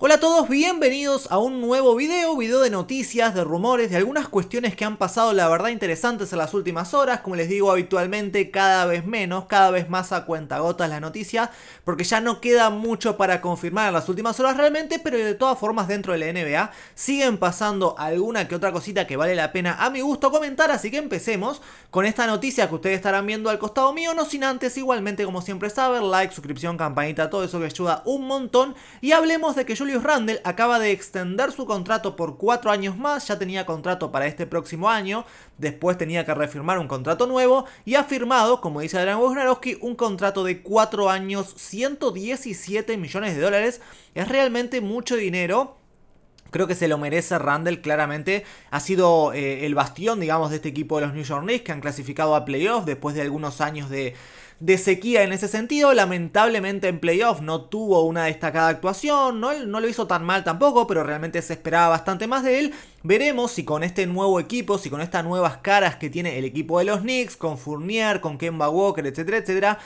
Hola a todos, bienvenidos a un nuevo video, video de noticias, de rumores, de algunas cuestiones que han pasado la verdad interesantes en las últimas horas, como les digo habitualmente cada vez menos, cada vez más a cuentagotas la noticia porque ya no queda mucho para confirmar en las últimas horas realmente, pero de todas formas dentro de la NBA siguen pasando alguna que otra cosita que vale la pena a mi gusto comentar, así que empecemos con esta noticia que ustedes estarán viendo al costado mío, no sin antes igualmente como siempre saber, like, suscripción, campanita, todo eso que ayuda un montón, y hablemos de que yo Julius Randle acaba de extender su contrato por cuatro años más, ya tenía contrato para este próximo año, después tenía que refirmar un contrato nuevo y ha firmado, como dice Adrian Wojnarowski, un contrato de cuatro años, 117 millones de dólares, es realmente mucho dinero. Creo que se lo merece Randall, claramente. Ha sido eh, el bastión, digamos, de este equipo de los New York Knicks que han clasificado a playoffs después de algunos años de, de sequía en ese sentido. Lamentablemente en playoff no tuvo una destacada actuación, no, no lo hizo tan mal tampoco, pero realmente se esperaba bastante más de él. Veremos si con este nuevo equipo, si con estas nuevas caras que tiene el equipo de los Knicks, con Fournier, con Kemba Walker, etcétera, etcétera,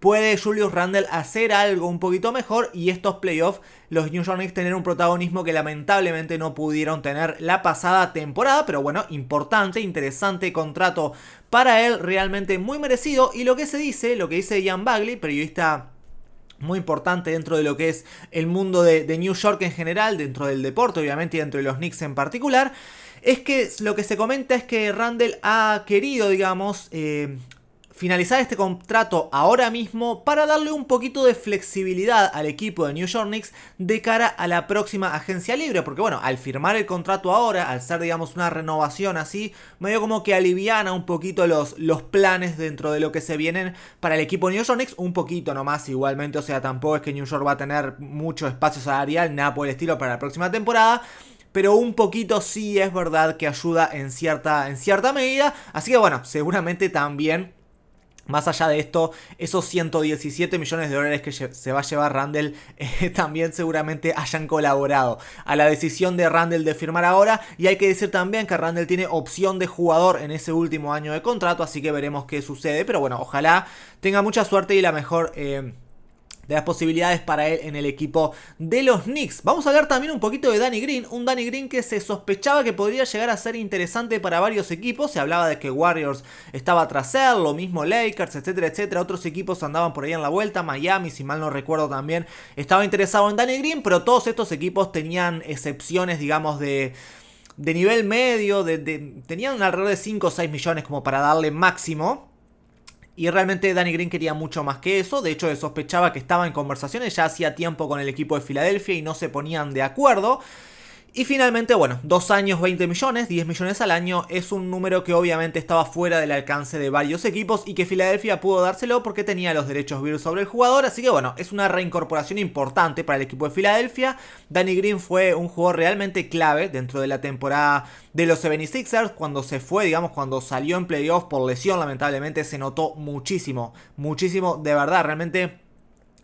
puede Julius Randle hacer algo un poquito mejor y estos playoffs los New York Knicks tener un protagonismo que lamentablemente no pudieron tener la pasada temporada, pero bueno, importante, interesante contrato para él, realmente muy merecido y lo que se dice, lo que dice Ian Bagley, periodista muy importante dentro de lo que es el mundo de, New York en general, dentro del deporte obviamente y dentro de los Knicks en particular, es que lo que se comenta es que Randall ha querido, digamos, eh, finalizar este contrato ahora mismo para darle un poquito de flexibilidad al equipo de New York Knicks de cara a la próxima agencia libre, porque bueno, al firmar el contrato ahora, al ser digamos una renovación así, medio como que aliviana un poquito los, los planes dentro de lo que se vienen para el equipo de New York Knicks, un poquito nomás igualmente, o sea, tampoco es que New York va a tener mucho espacio salarial, nada por el estilo para la próxima temporada, pero un poquito sí es verdad que ayuda en cierta, en cierta medida. Así que bueno, seguramente también más allá de esto, esos 117 millones de dólares que se va a llevar Randall eh, también seguramente hayan colaborado a la decisión de Randall de firmar ahora. Y hay que decir también que Randall tiene opción de jugador en ese último año de contrato, así que veremos qué sucede. Pero bueno, ojalá tenga mucha suerte y la mejor... Eh, de las posibilidades para él en el equipo de los Knicks. Vamos a hablar también un poquito de Danny Green, un Danny Green que se sospechaba que podría llegar a ser interesante para varios equipos, se hablaba de que Warriors estaba tras él, lo mismo Lakers, etcétera, etcétera, otros equipos andaban por ahí en la vuelta, Miami, si mal no recuerdo también, estaba interesado en Danny Green, pero todos estos equipos tenían excepciones, digamos, de de nivel medio, de, un tenían alrededor de 5 o 6 millones como para darle máximo. Y realmente Danny Green quería mucho más que eso, de hecho sospechaba que estaba en conversaciones ya hacía tiempo con el equipo de Filadelfia y no se ponían de acuerdo. Y finalmente, bueno, dos años 20 millones, 10 millones al año, es un número que obviamente estaba fuera del alcance de varios equipos y que Filadelfia pudo dárselo porque tenía los derechos virus sobre el jugador, así que bueno, es una reincorporación importante para el equipo de Filadelfia. Danny Green fue un jugador realmente clave dentro de la temporada de los 76ers, cuando se fue, digamos, cuando salió en playoffs por lesión, lamentablemente se notó muchísimo, muchísimo, de verdad, realmente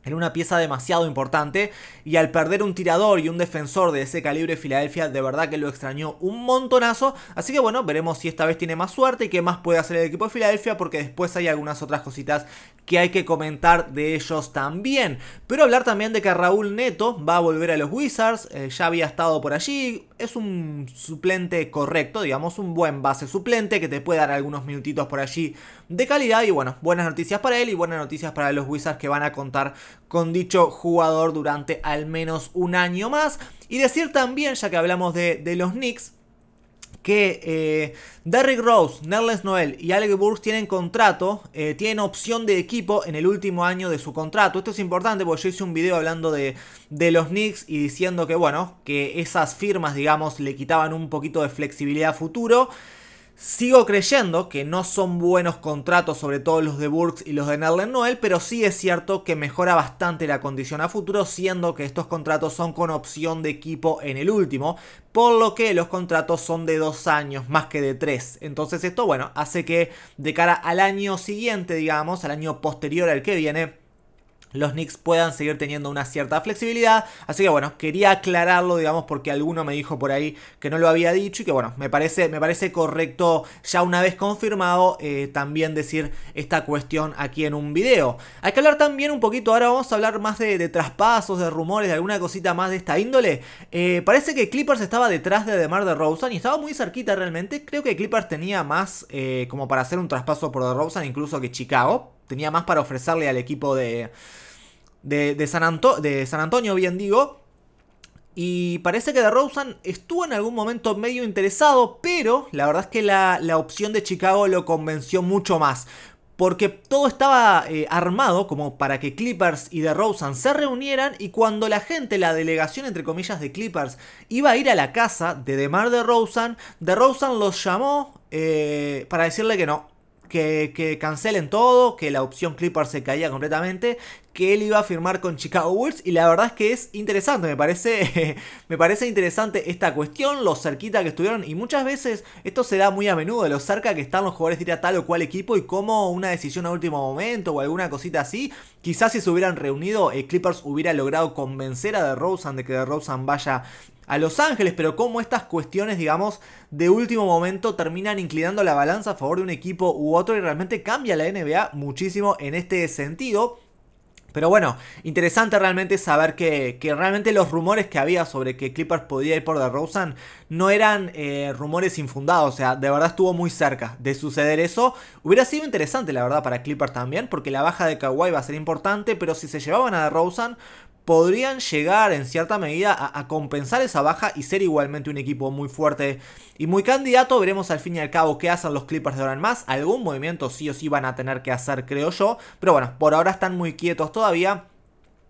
en una pieza demasiado importante y al perder un tirador y un defensor de ese calibre Filadelfia de verdad que lo extrañó un montonazo, así que bueno, veremos si esta vez tiene más suerte y qué más puede hacer el equipo de Filadelfia porque después hay algunas otras cositas que hay que comentar de ellos también, pero hablar también de que Raúl Neto va a volver a los Wizards, eh, ya había estado por allí, es un suplente correcto, digamos, un buen base suplente que te puede dar algunos minutitos por allí de calidad. Y bueno, buenas noticias para él y buenas noticias para los Wizards que van a contar con dicho jugador durante al menos un año más. Y decir también, ya que hablamos de, los Knicks, que eh, Derrick Rose, Nerlens Noel y Alec Burks tienen contrato, eh, tienen opción de equipo en el último año de su contrato. Esto es importante porque yo hice un video hablando de, los Knicks y diciendo que, bueno, que esas firmas, digamos, le quitaban un poquito de flexibilidad a futuro. Sigo creyendo que no son buenos contratos, sobre todo los de Burks y los de Nerlen Noel, pero sí es cierto que mejora bastante la condición a futuro, siendo que estos contratos son con opción de equipo en el último, por lo que los contratos son de dos años más que de tres. Entonces esto, bueno, hace que de cara al año siguiente, digamos, al año posterior al que viene, los Knicks puedan seguir teniendo una cierta flexibilidad. Así que bueno, quería aclararlo, digamos, porque alguno me dijo por ahí que no lo había dicho y que bueno, me parece, me parece correcto ya una vez confirmado eh, también decir esta cuestión aquí en un video. Hay que hablar también un poquito, ahora vamos a hablar más de, traspasos, de rumores, de alguna cosita más de esta índole. Eh, parece que Clippers estaba detrás de DeMar DeRozan y estaba muy cerquita realmente. Creo que Clippers tenía más eh, como para hacer un traspaso por DeRozan incluso que Chicago. Tenía más para ofrecerle al equipo de de, San Antonio, bien digo. Y parece que DeRozan estuvo en algún momento medio interesado, pero la verdad es que la, opción de Chicago lo convenció mucho más. Porque todo estaba eh, armado como para que Clippers y DeRozan se reunieran y cuando la gente, la delegación entre comillas de Clippers, iba a ir a la casa de DeMar DeRozan, DeRozan los llamó eh, para decirle que no, que, cancelen todo, que la opción Clippers se caía completamente, que él iba a firmar con Chicago Bulls y la verdad es que es interesante, me parece, me parece interesante esta cuestión, lo cerquita que estuvieron y muchas veces esto se da muy a menudo, lo cerca que están los jugadores de tal o cual equipo y como una decisión a último momento o alguna cosita así, quizás si se hubieran reunido eh, Clippers hubiera logrado convencer a DeRozan de que DeRozan vaya a Los Ángeles, pero cómo estas cuestiones, digamos, de último momento terminan inclinando la balanza a favor de un equipo u otro y realmente cambia la NBA muchísimo en este sentido. Pero bueno, interesante realmente saber que, realmente los rumores que había sobre que Clippers podía ir por DeRozan no eran eh, rumores infundados. O sea, de verdad estuvo muy cerca de suceder eso. Hubiera sido interesante, la verdad, para Clippers también, porque la baja de Kawhi va a ser importante. Pero si se llevaban a DeRozan, podrían llegar en cierta medida a, compensar esa baja y ser igualmente un equipo muy fuerte y muy candidato. Veremos al fin y al cabo qué hacen los Clippers de ahora en más. Algún movimiento sí o sí van a tener que hacer, creo yo. Pero bueno, por ahora están muy quietos todavía.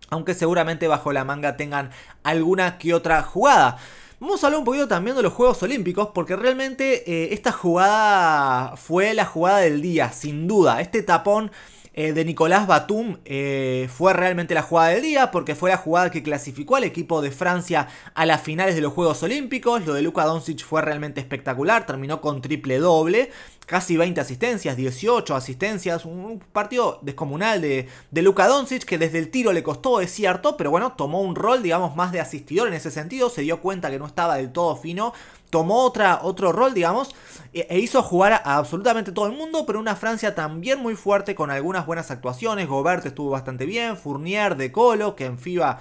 Aunque seguramente bajo la manga tengan alguna que otra jugada. Vamos a hablar un poquito también de los Juegos Olímpicos, porque realmente eh, esta jugada fue la jugada del día, sin duda. Este tapón eh, de Nicolás Batum eh, fue realmente la jugada del día porque fue la jugada que clasificó al equipo de Francia a las finales de los Juegos Olímpicos. Lo de Luka Doncic fue realmente espectacular, terminó con triple doble casi 20 asistencias, 18 asistencias, un partido descomunal de, de Luka Doncic que desde el tiro le costó, es cierto, pero bueno, tomó un rol, digamos, más de asistidor en ese sentido, se dio cuenta que no estaba del todo fino, tomó otra, otro rol, digamos, e, e hizo jugar a, absolutamente todo el mundo, pero una Francia también muy fuerte con algunas buenas actuaciones, Gobert estuvo bastante bien, Fournier, De Colo, que en FIBA...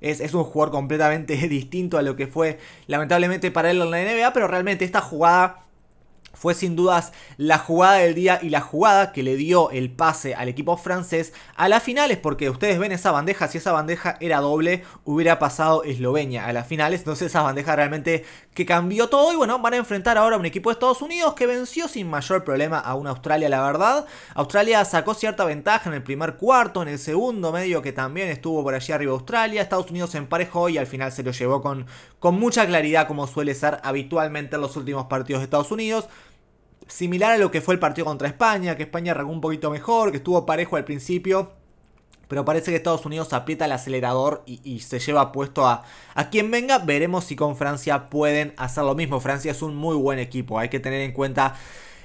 Es, es, un jugador completamente distinto a lo que fue lamentablemente para él en la NBA, pero realmente esta jugada fue sin dudas la jugada del día y la jugada que le dio el pase al equipo francés a las finales, porque ustedes ven esa bandeja, si esa bandeja era doble, hubiera pasado Eslovenia a las finales, entonces esa bandeja realmente que cambió todo y bueno, van a enfrentar ahora a un equipo de Estados Unidos que venció sin mayor problema a una Australia, la verdad. Australia sacó cierta ventaja en el primer cuarto, en el segundo medio que también estuvo por allí arriba Australia, Estados Unidos se emparejó y al final se lo llevó con, con mucha claridad como suele ser habitualmente en los últimos partidos de Estados Unidos similar a lo que fue el partido contra España, que España arrancó un poquito mejor, que estuvo parejo al principio, pero parece que Estados Unidos aprieta el acelerador y, se lleva puesto a, a, quien venga. Veremos si con Francia pueden hacer lo mismo. Francia es un muy buen equipo, hay que tener en cuenta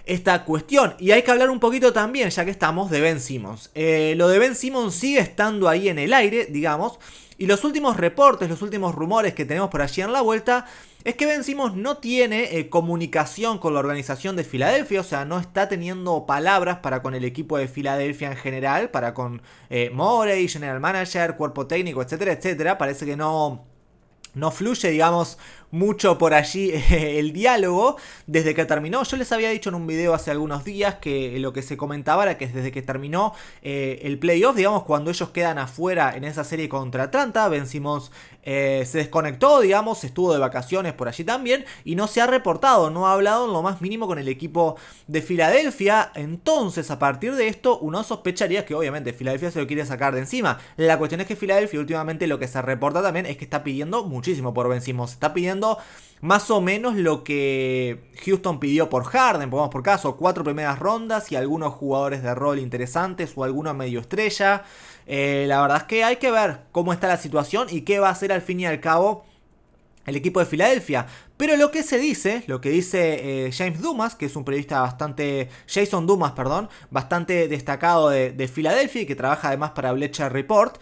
esta cuestión. Y hay que hablar un poquito también, ya que estamos, de Ben Simmons. Eh, lo de Ben Simmons sigue estando ahí en el aire, digamos. Y los últimos reportes, los últimos rumores que tenemos por allí en la vuelta es que Vencimos no tiene eh, comunicación con la organización de Filadelfia, o sea, no está teniendo palabras para con el equipo de Filadelfia en general, para con eh, Morey, general manager, cuerpo técnico, etcétera, etcétera. Parece que no no fluye, digamos, mucho por allí el diálogo desde que terminó. Yo les había dicho en un video hace algunos días que lo que se comentaba era que desde que terminó eh, el playoff, digamos, cuando ellos quedan afuera en esa serie contra Atlanta, Vencimos eh, se desconectó, digamos, estuvo de vacaciones por allí también y no se ha reportado, no ha hablado en lo más mínimo con el equipo de Filadelfia. Entonces, a partir de esto, uno sospecharía que obviamente Filadelfia se lo quiere sacar de encima. La cuestión es que Filadelfia últimamente lo que se reporta también es que está pidiendo muchísimo por vencimos Está pidiendo más o menos lo que Houston pidió por Harden, pongamos por caso, cuatro primeras rondas y algunos jugadores de rol interesantes o alguna medio estrella. Eh, la verdad es que hay que ver cómo está la situación y qué va a hacer al fin y al cabo el equipo de Filadelfia. Pero lo que se dice, lo que dice eh, James Dumas, que es un periodista bastante, Jason Dumas, perdón, bastante destacado de, Filadelfia y que trabaja además para Bleacher Report,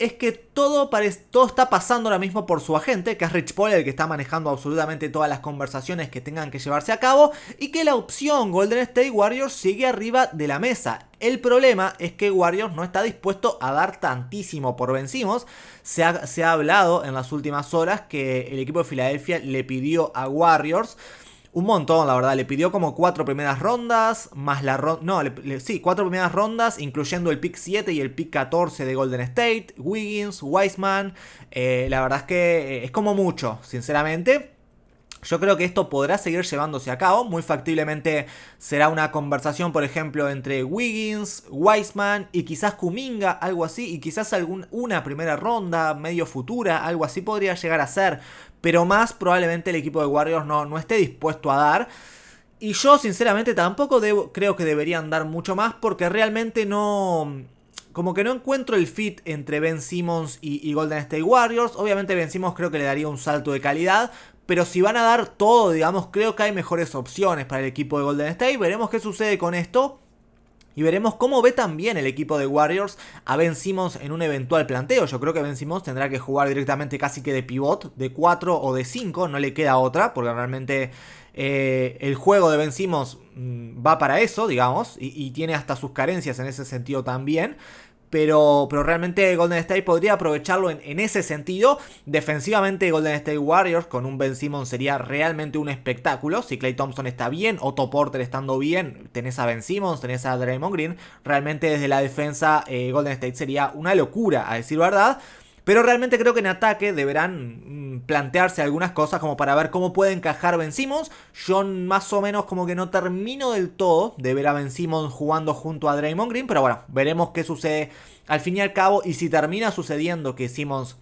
es que todo, parece, todo está pasando ahora mismo por su agente, que es Rich Paul, el que está manejando absolutamente todas las conversaciones que tengan que llevarse a cabo, y que la opción Golden State Warriors sigue arriba de la mesa. El problema es que Warriors no está dispuesto a dar tantísimo por vencimos. Se ha, se ha hablado en las últimas horas que el equipo de Filadelfia le pidió a Warriors un montón, la verdad. Le pidió como cuatro primeras rondas, más la ronda. No, sí, cuatro primeras rondas, incluyendo el pick 7 y el pick 14 de Golden State, Wiggins, Wiseman. Eh, la verdad es que eh, es como mucho, sinceramente. Yo creo que esto podrá seguir llevándose a cabo. Muy factiblemente será una conversación, por ejemplo, entre Wiggins, Wiseman y quizás Kuminga, algo así. Y quizás alguna una primera ronda, medio futura, algo así podría llegar a ser pero más probablemente el equipo de Warriors no, no esté dispuesto a dar. Y yo sinceramente tampoco creo que deberían dar mucho más porque realmente no... Como que no encuentro el fit entre Ben Simmons y, y Golden State Warriors. Obviamente Ben Simmons creo que le daría un salto de calidad. Pero si van a dar todo, digamos, creo que hay mejores opciones para el equipo de Golden State. Veremos qué sucede con esto. Y veremos cómo ve también el equipo de Warriors a Ben Simmons en un eventual planteo. Yo creo que Ben Simmons tendrá que jugar directamente casi que de pivot, de 4 o de 5, no le queda otra, porque realmente eh, el juego de Ben Simmons mm, va para eso, digamos, y tiene hasta sus carencias en ese sentido también pero, realmente Golden State podría aprovecharlo en, ese sentido. Defensivamente Golden State Warriors con un Ben Simmons sería realmente un espectáculo. Si Clay Thompson está bien, Otto Porter estando bien, tenés a Ben Simmons, tenés a Draymond Green. Realmente desde la defensa eh, Golden State sería una locura, a decir verdad. Pero realmente creo que en ataque deberán mm, plantearse algunas cosas como para ver cómo puede encajar Ben Simmons. Yo más o menos como que no termino del todo de ver a Ben Simmons jugando junto a Draymond Green, pero bueno, veremos qué sucede al fin y al cabo y si termina sucediendo que Simmons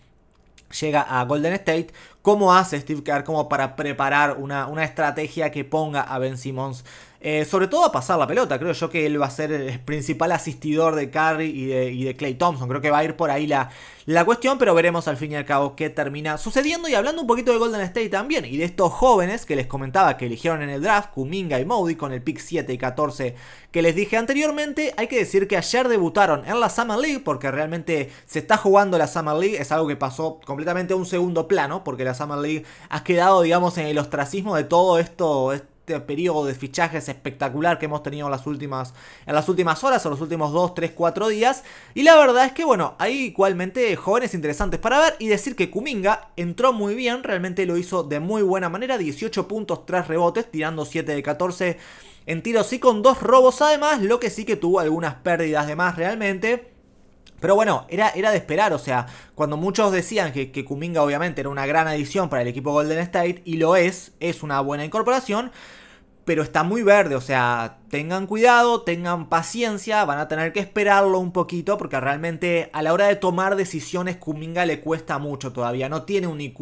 llega a Golden State, ¿cómo hace Steve Kerr como para preparar una, una estrategia que ponga a Ben Simmons eh, sobre todo a pasar la pelota, creo yo que él va a ser el principal asistidor de Curry y de, Clay Thompson. Creo que va a ir por ahí la, la cuestión, pero veremos al fin y al cabo qué termina sucediendo. Y hablando un poquito de Golden State también, y de estos jóvenes que les comentaba que eligieron en el draft, Kuminga y Modi, con el pick 7 y 14 que les dije anteriormente, hay que decir que ayer debutaron en la Summer League, porque realmente se está jugando la Summer League, es algo que pasó completamente a un segundo plano, porque la Summer League ha quedado, digamos, en el ostracismo de todo esto este periodo de fichajes espectacular que hemos tenido en las últimas, en las últimas horas, o los últimos 2, 3, 4 días. Y la verdad es que, bueno, hay igualmente jóvenes interesantes para ver y decir que Kuminga entró muy bien, realmente lo hizo de muy buena manera, 18 puntos, 3 rebotes, tirando 7 de 14 en tiros y con 2 robos además, lo que sí que tuvo algunas pérdidas de más realmente. Pero bueno, era, era, de esperar, o sea, cuando muchos decían que, Kuminga obviamente era una gran adición para el equipo Golden State, y lo es, es una buena incorporación, pero está muy verde, o sea, tengan cuidado, tengan paciencia, van a tener que esperarlo un poquito, porque realmente a la hora de tomar decisiones Kuminga le cuesta mucho todavía, no tiene un IQ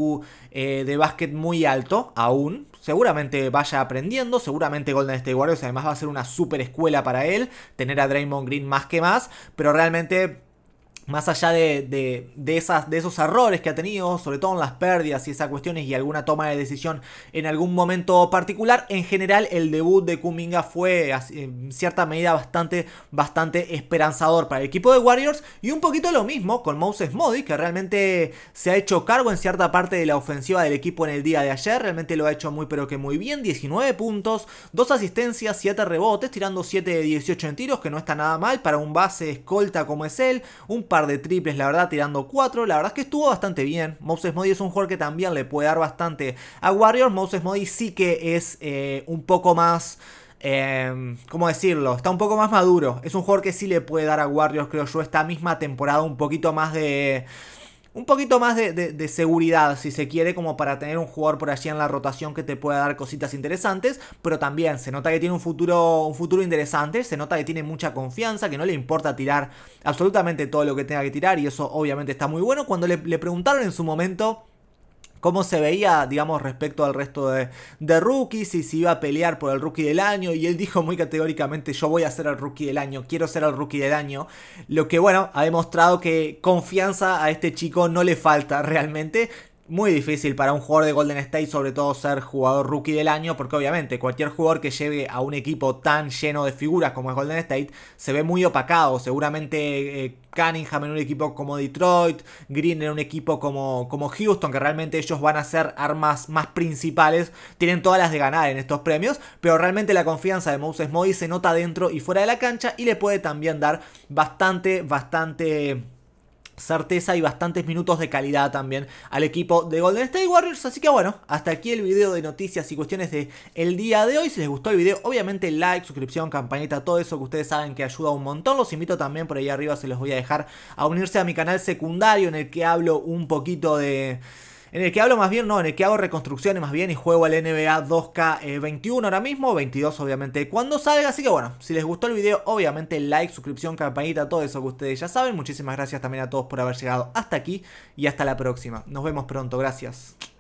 eh, de básquet muy alto aún, seguramente vaya aprendiendo, seguramente Golden State Warriors además va a ser una super escuela para él, tener a Draymond Green más que más, pero realmente más allá de, esas, de esos errores que ha tenido, sobre todo en las pérdidas y esas cuestiones y alguna toma de decisión en algún momento particular, en general el debut de Kuminga fue en cierta medida bastante, bastante esperanzador para el equipo de Warriors y un poquito lo mismo con Moses Modi, que realmente se ha hecho cargo en cierta parte de la ofensiva del equipo en el día de ayer, realmente lo ha hecho muy pero que muy bien, 19 puntos, 2 asistencias, 7 rebotes, tirando 7 de 18 en tiros, que no está nada mal para un base escolta como es él, un de triples, la verdad, tirando cuatro La verdad es que estuvo bastante bien. Moses Moody es un jugador que también le puede dar bastante a Warriors. Moses Moody sí que es eh, un poco más... Em, ¿Cómo decirlo? Está un poco más maduro. Es un jugador que sí le puede dar a Warriors, creo yo, esta misma temporada un poquito más de un poquito más de, seguridad, si se quiere, como para tener un jugador por allí en la rotación que te pueda dar cositas interesantes. Pero también se nota que tiene un futuro, un futuro interesante, se nota que tiene mucha confianza, que no le importa tirar absolutamente todo lo que tenga que tirar y eso obviamente está muy bueno. Cuando le preguntaron en su momento cómo se veía, digamos, respecto al resto de, rookies y si iba a pelear por el rookie del año. Y él dijo muy categóricamente, yo voy a ser el rookie del año, quiero ser el rookie del año. Lo que, bueno, ha demostrado que confianza a este chico no le falta realmente muy difícil para un jugador de Golden State, sobre todo ser jugador rookie del año, porque obviamente cualquier jugador que llegue a un equipo tan lleno de figuras como es Golden State se ve muy opacado. Seguramente eh, Cunningham en un equipo como Detroit, Green en un equipo como, como Houston, que realmente ellos van a ser armas más principales, tienen todas las de ganar en estos premios, pero realmente la confianza de Moses Moody se nota dentro y fuera de la cancha y le puede también dar bastante, bastante certeza y bastantes minutos de calidad también al equipo de Golden State Warriors. Así que bueno, hasta aquí el video de noticias y cuestiones de el día de hoy. Si les gustó el video, obviamente like, suscripción, campanita, todo eso que ustedes saben que ayuda un montón. Los invito también por ahí arriba, se los voy a dejar a unirse a mi canal secundario en el que hablo un poquito de en el que hablo más bien, no, en el que hago reconstrucciones más bien y juego al NBA 2K21 eh, ahora mismo, 22 obviamente cuando salga. Así que bueno, si les gustó el video, obviamente like, suscripción, campanita, todo eso que ustedes ya saben. Muchísimas gracias también a todos por haber llegado hasta aquí y hasta la próxima. Nos vemos pronto, gracias.